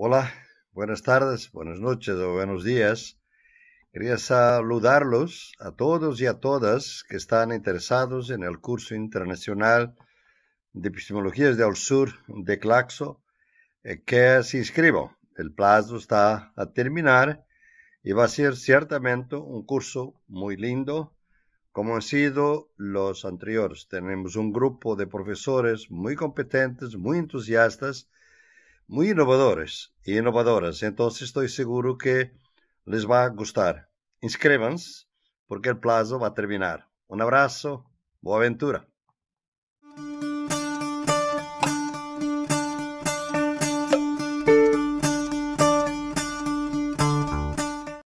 Hola, buenas tardes, buenas noches o buenos días. Quería saludarlos a todos y a todas que están interesados en el curso internacional de epistemologías del sur de Claxo eh, que se inscribo. El plazo está a terminar y va a ser ciertamente un curso muy lindo como han sido los anteriores. Tenemos un grupo de profesores muy competentes, muy entusiastas muy innovadores y innovadoras. Entonces estoy seguro que les va a gustar. Inscríbanse porque el plazo va a terminar. Un abrazo, boa aventura.